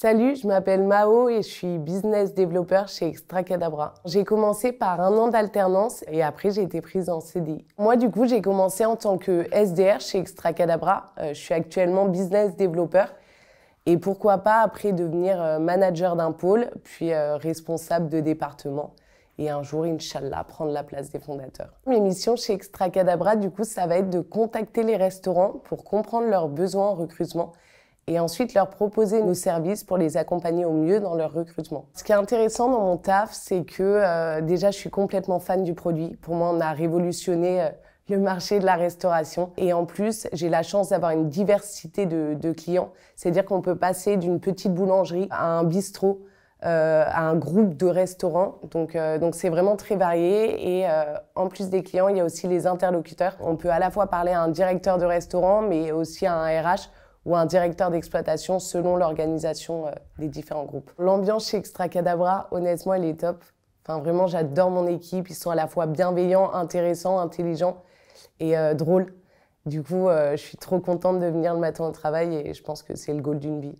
Salut, je m'appelle Mao et je suis business développeur chez Extracadabra. J'ai commencé par un an d'alternance et après j'ai été prise en CDI. Moi du coup j'ai commencé en tant que SDR chez Extracadabra. Euh, je suis actuellement business développeur et pourquoi pas après devenir euh, manager d'un pôle puis euh, responsable de département et un jour, Inch'Allah, prendre la place des fondateurs. Mes missions chez Extracadabra, du coup, ça va être de contacter les restaurants pour comprendre leurs besoins en recrutement et ensuite leur proposer nos services pour les accompagner au mieux dans leur recrutement. Ce qui est intéressant dans mon taf, c'est que euh, déjà je suis complètement fan du produit. Pour moi, on a révolutionné euh, le marché de la restauration. Et en plus, j'ai la chance d'avoir une diversité de, clients. C'est-à-dire qu'on peut passer d'une petite boulangerie à un bistrot, euh, à un groupe de restaurants. Donc, donc c'est vraiment très varié. Et en plus des clients, il y a aussi les interlocuteurs. On peut à la fois parler à un directeur de restaurant, mais aussi à un RH ou un directeur d'exploitation selon l'organisation euh, des différents groupes. L'ambiance chez Extracadabra, honnêtement, elle est top. Enfin, vraiment, j'adore mon équipe. Ils sont à la fois bienveillants, intéressants, intelligents et euh, drôles. Du coup, euh, je suis trop contente de venir le matin au travail et je pense que c'est le goal d'une vie.